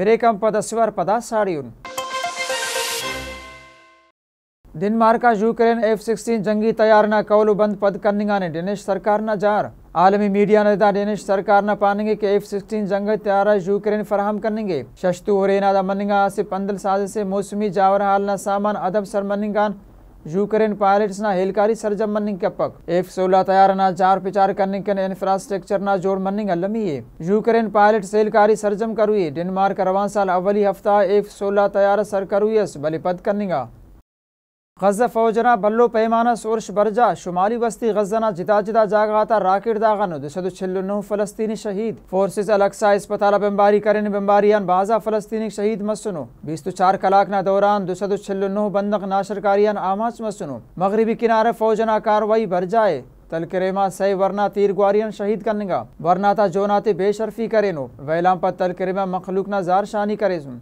ब्रेकम पदस्वर पदा Denmark Ukraine F sixteen जंगी तैयार न ಜಂಗಿ बंद पद ಬಂದ್ ने डेनिश सरकार न जार आलमी मीडिया नेता डेनिश सरकार न पानेंगे के एफ सिक्सटीन जंग तैयार यूक्रेन फराहम करेंगे शस्तु और मनिंगा से पंदल साज से मौसमी जावर हाल न सामान अदब सर मनिंगान यूक्रेन पायलट्स ना हेलकारी सरजम मनिंग कपक एफ सोलह तैयार ना चार पिचार करने के इंफ्रास्ट्रक्चर ना जोड़ मनिंग अलमी यूक्रेन पायलट हेलकारी सरजम करुए डेनमार्क रवान साल अवली हफ्ता एफ सोलह तैयार सर करुएस बलिपद करनेगा غزہ فوجنا بلو پیمانہ سورش برجا شمالی وسطی غزہ جدا جدا جاگاتا راکٹ داغانو دشد چھلنو فلسطینی شہید فورسز الاقصا اسپتال بمباری کرن بمباریان بازا فلسطینی شہید مسنو بیس تو چار کلاک نا دوران دشد چھلنو بندق ناشرکاریان آماچ مسنو مغربی کنارہ فوجنا کاروائی برجائے تلکریما سی ورنا تیر گواریان شہید کرنگا ورنا تا جوناتے بے شرفی کرینو ویلام پر تلکریما مخلوق نا زار شانی کریزن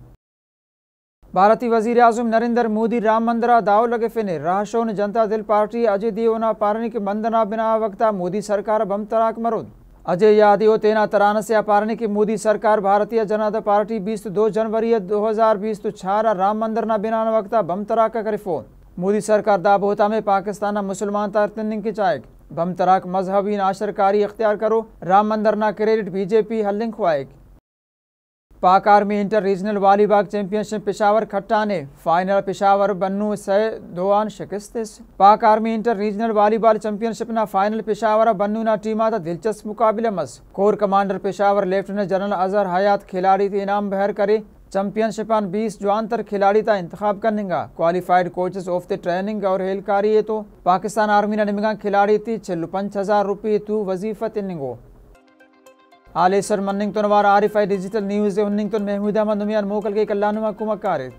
भारतीय वजीर अजम नरेंद्र मोदी राम मंदिर दाव लगे फिने राहशोन जनता दिल पार्टी अजय दीवना पारणिक मंदना बिना वक्ता मोदी सरकार बम तराक मरुद अजय यादियो तेना तरानस्या की मोदी सरकार भारतीय जनता पार्टी बीस दो जनवरी दो हज़ार बीस तो छारा राम मंदिर न बिना वक्त बम तराक कर फोन मोदी सरकार दाबोता में पाकिस्तान मुसलमान तरतनिंग की चाय बम तराक मजहबी नाशरकारी अख्तियार करो राम मंदिर ना क्रेडिट बीजेपी हल्लिंग खुआएगी Pak army inter regional volleyball championship Peshawar खट्टा ने फाइनल पिशावर बन्नू से दोआन शिकस्त Pak army inter regional volleyball championship ना फाइनल पिशावर बन्नू ना टीम आता दिलचस्प मुकाबले मस corps commander Peshawar lieutenant general Azhar Hayat खिलाड़ी थे इनाम बहर करे चैंपियनशिप आन बीस तर खिलाड़ी का इंतखब करनेगा qualified coaches of the training और हेलकारी तो पाकिस्तान आर्मी ने निमगा खिलाड़ी थी छिल्लू पंच हजार रुपये तू वजीफा तिनगो आलिसर मन्निंगटन वार आरएफआई डिजिटल न्यूज़ उन्निंगटन महमूद अहमद नुमियान मोकल के कल्याण हुआ